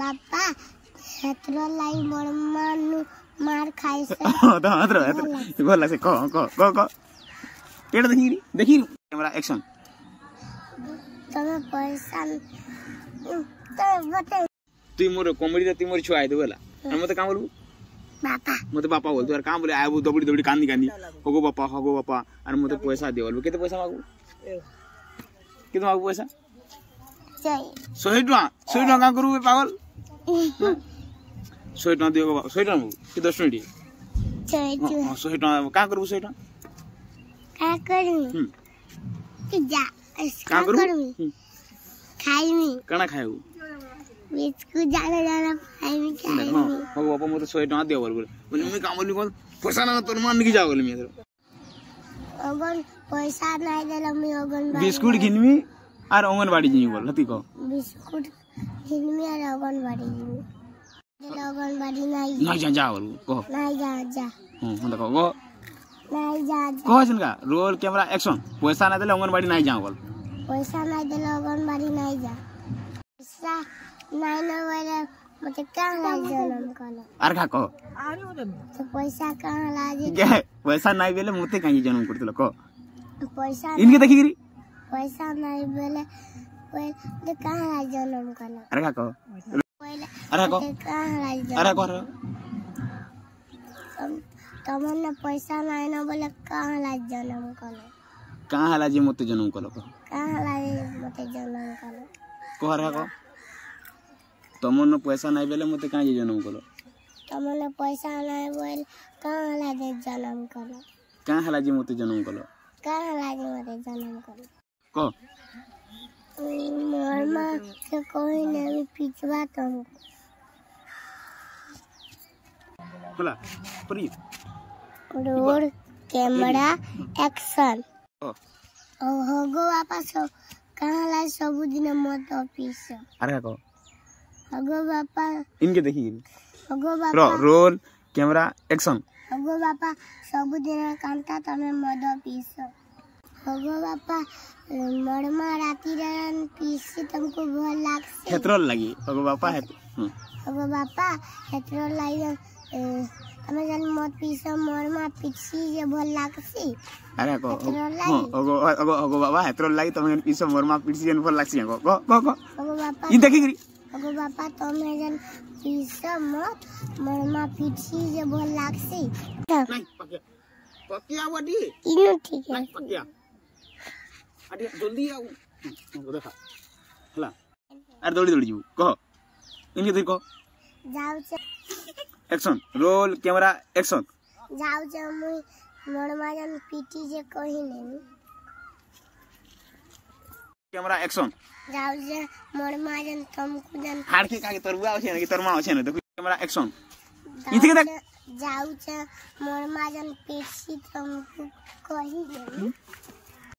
બાપા સત્ર લાઈ બળમાનું માર ખાઈ છે તો હત્ર હત્ર બોલ લાગે કો કો કો કો કેડ દેખી દેખી કેમેરા એક્શન તમે પૈસા તો બતે তুই মোর কমেডিটা তুই মোর ছুঁ আই দেবো আমি মতো কাম বলবু মতো বাপা বলতো আর কাম বলে আইবু দবড়ি দবড়ি কান্দি কান্দি হগো বাপা হগো বাপা আর মতো পয়সা দিয়ে বলবো কেতে পয়সা মাগবু কেতে মাগবু পয়সা ଶହେ ଟଙ୍କା ଶହେ ଟଙ୍କା କାଁ କରିବୁ ପାଗଲ ଶହେ ଟଙ୍କା ଦିଅ ବାବା ଶହେ ଟଙ୍କା କି ଦଶ ଟଙ୍କା ଟିକେ ଶହେ ଟଙ୍କା କାଁ କରିବୁ ଶହେ ଟଙ୍କା କାଁ କରିବୁ ଖାଇମି କାଣା ଖାଇବୁ ହଉ ବାପା ମୋତେ ଶହେ ଟଙ୍କା ଦିଅ ବୋଲି ବୋଲେ ମୁଇଁ କାମଲି କହ ପଇସା ନା ତୋର ମାନିକି ଯାଅ ବୋଲି ମୁଇଁ ପଇସା ନାଇଁ ଦେଲେ ମୁଇଁ ବିସ୍କୁଟ କିଣିବି ଆର୍ ଅଙ୍ଗନବାଡ଼ି ଯିବି ବୋଲ ହେତି କହ বিস্কুট কিনবি আর অগন বাড়ি কিনবি অগন বাড়ি নাই নাই যা যা ওর কহ নাই যা যা হুম দেখো গো নাই যা যা কহ শুনগা রোল ক্যামেরা অ্যাকশন পয়সা না দিলে অগন বাড়ি নাই যাও বল পয়সা না দিলে অগন বাড়ি নাই যা পয়সা নাই না বলে মতে কাহ লাগে জনম কলো আর খা কহ আর তো পয়সা কাহ লাগে পয়সা নাই বলে মতে কাহি জনম করতিল কহ পয়সা ইনকে দেখি গরি পয়সা নাই বলে तो अरे का अरे को तो अरे को तमन ने पैसा नाही ना बोले कहाँ ला जन्म कलो कहाँ हला जी मते जन्म कलो कहाँ हला मते जन्म कलो को हरा को तमन ने पैसा नाही बेले मते कहाँ जी जन्म कलो तमन ने पैसा नाही बोले कहाँ हला जी जन्म कलो कहाँ हला जी मते जन्म कलो कहाँ हला जी मते जन्म कलो को मम्मा से कोई नहीं पिछवा तुमको बोला प्रीत रोड कैमरा एक्शन ओ होगो वापस हो कहाँ लाए सबु दिन मत ऑफिस अरे को होगो बापा इनके देखिए होगो बापा रोल कैमरा एक्शन होगो बापा सबु दिन कामता तमे मत ऑफिस होगो पापा मड़मा राती रन पीसी तुमको बहुत लाग से हेट्रोल लगी होगो पापा है होगो हम्म। पापा हेट्रोल लगी हमें जन मत पीसो मड़मा पीसी जे बहुत लाग से अरे को होगो होगो होगो पापा हेट्रोल लगी तुम जन पीसो मड़मा पीसी जन बहुत लाग से को को को होगो पापा ई देखी गिरी होगो पापा तुम जन पीसो मत मड़मा पीसी जे बहुत लाग से नहीं पकिया पकिया वडी इनु ठीक है पकिया আরে জলদি আউ দেখা হলা আর দৌড়ি দৌড়ি যাবু কহ ইনকে তুই কহ যাউছে অ্যাকশন রোল ক্যামেরা অ্যাকশন যাউছে মুই মোর মাজন পিটি যে কহি নেমি ক্যামেরা অ্যাকশন যাউছে মোর মাজন তমকু জান হাড় কি কাকে তোর বুয়া আছে নাকি তোর মা আছে না দেখো ক্যামেরা অ্যাকশন ইনকে দেখ যাউছে মোর মাজন পিটি তমকু কহি নেমি